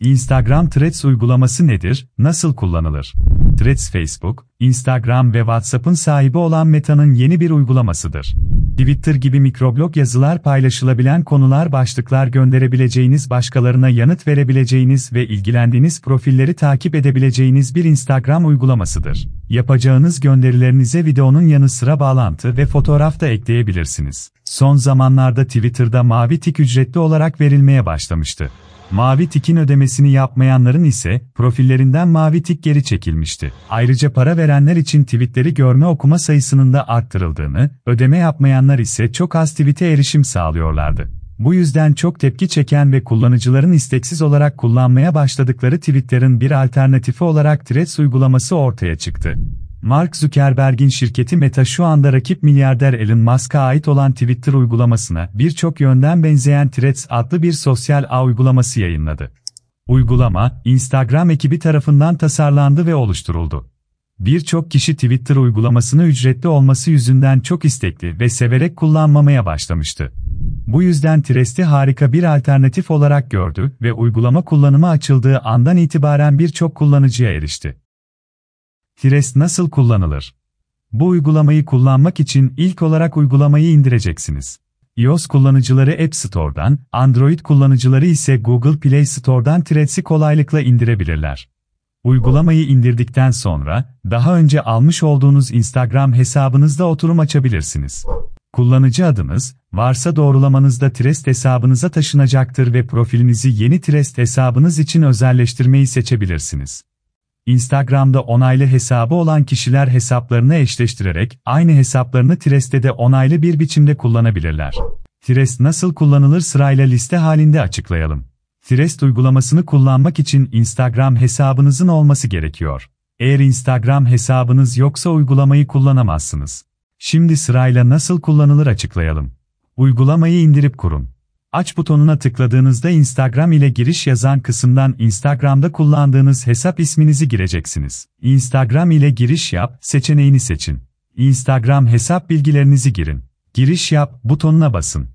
Instagram Threads uygulaması nedir, nasıl kullanılır? Threads Facebook, Instagram ve WhatsApp'ın sahibi olan Meta'nın yeni bir uygulamasıdır. Twitter gibi mikroblog yazılar paylaşılabilen konular başlıklar gönderebileceğiniz, başkalarına yanıt verebileceğiniz ve ilgilendiğiniz profilleri takip edebileceğiniz bir Instagram uygulamasıdır. Yapacağınız gönderilerinize videonun yanı sıra bağlantı ve fotoğraf da ekleyebilirsiniz. Son zamanlarda Twitter'da mavi tik ücretli olarak verilmeye başlamıştı. Mavi tikin ödemesini yapmayanların ise profillerinden mavi tik geri çekilmişti. Ayrıca para verenler için tweetleri görme okuma sayısının da arttırıldığını, ödeme yapmayanlar ise çok az tweete erişim sağlıyorlardı. Bu yüzden çok tepki çeken ve kullanıcıların isteksiz olarak kullanmaya başladıkları tweetlerin bir alternatifi olarak Threads uygulaması ortaya çıktı. Mark Zuckerberg'in şirketi Meta şu anda rakip milyarder Elon Musk'a ait olan Twitter uygulamasına birçok yönden benzeyen Threads adlı bir sosyal ağ uygulaması yayınladı. Uygulama, Instagram ekibi tarafından tasarlandı ve oluşturuldu. Birçok kişi Twitter uygulamasını ücretli olması yüzünden çok istekli ve severek kullanmamaya başlamıştı. Bu yüzden Tresti harika bir alternatif olarak gördü ve uygulama kullanımı açıldığı andan itibaren birçok kullanıcıya erişti. Hires nasıl kullanılır? Bu uygulamayı kullanmak için ilk olarak uygulamayı indireceksiniz. iOS kullanıcıları App Store'dan, Android kullanıcıları ise Google Play Store'dan Threads'i kolaylıkla indirebilirler. Uygulamayı indirdikten sonra, daha önce almış olduğunuz Instagram hesabınızda oturum açabilirsiniz. Kullanıcı adınız, varsa doğrulamanızda Trest hesabınıza taşınacaktır ve profilinizi yeni Trest hesabınız için özelleştirmeyi seçebilirsiniz. Instagram'da onaylı hesabı olan kişiler hesaplarını eşleştirerek aynı hesaplarını Trest'te de onaylı bir biçimde kullanabilirler. Trest nasıl kullanılır sırayla liste halinde açıklayalım. Trest uygulamasını kullanmak için Instagram hesabınızın olması gerekiyor. Eğer Instagram hesabınız yoksa uygulamayı kullanamazsınız. Şimdi sırayla nasıl kullanılır açıklayalım. Uygulamayı indirip kurun. Aç butonuna tıkladığınızda Instagram ile giriş yazan kısımdan Instagram'da kullandığınız hesap isminizi gireceksiniz. Instagram ile giriş yap seçeneğini seçin. Instagram hesap bilgilerinizi girin. Giriş yap butonuna basın.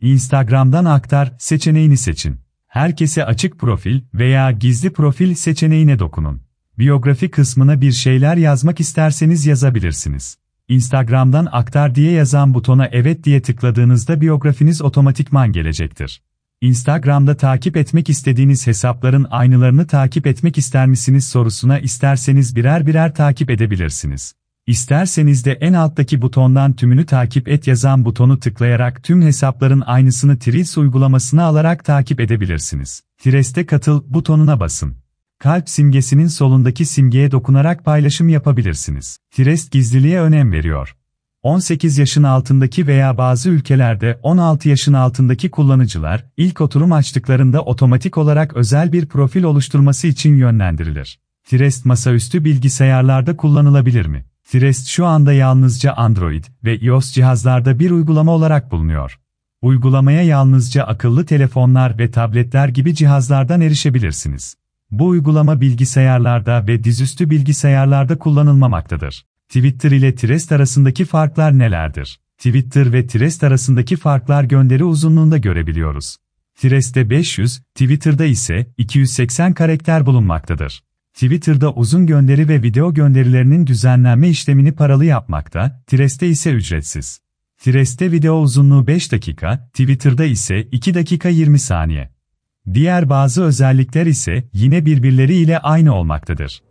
Instagram'dan aktar seçeneğini seçin. Herkese açık profil veya gizli profil seçeneğine dokunun. Biyografi kısmına bir şeyler yazmak isterseniz yazabilirsiniz. Instagram'dan aktar diye yazan butona evet diye tıkladığınızda biyografiniz otomatikman gelecektir. Instagram'da takip etmek istediğiniz hesapların aynılarını takip etmek ister misiniz sorusuna isterseniz birer birer takip edebilirsiniz. İsterseniz de en alttaki butondan tümünü takip et yazan butonu tıklayarak tüm hesapların aynısını Threads uygulamasına alarak takip edebilirsiniz. Threads'te katıl butonuna basın kalp simgesinin solundaki simgeye dokunarak paylaşım yapabilirsiniz. Trest gizliliğe önem veriyor. 18 yaşın altındaki veya bazı ülkelerde 16 yaşın altındaki kullanıcılar, ilk oturum açtıklarında otomatik olarak özel bir profil oluşturması için yönlendirilir. Trest masaüstü bilgisayarlarda kullanılabilir mi? Trest şu anda yalnızca Android ve iOS cihazlarda bir uygulama olarak bulunuyor. Uygulamaya yalnızca akıllı telefonlar ve tabletler gibi cihazlardan erişebilirsiniz. Bu uygulama bilgisayarlarda ve dizüstü bilgisayarlarda kullanılmamaktadır. Twitter ile Trest arasındaki farklar nelerdir? Twitter ve Trest arasındaki farklar gönderi uzunluğunda görebiliyoruz. Trest'te 500, Twitter'da ise 280 karakter bulunmaktadır. Twitter'da uzun gönderi ve video gönderilerinin düzenlenme işlemini paralı yapmakta, Trest'te ise ücretsiz. Trest'te video uzunluğu 5 dakika, Twitter'da ise 2 dakika 20 saniye. Diğer bazı özellikler ise yine birbirleriyle aynı olmaktadır.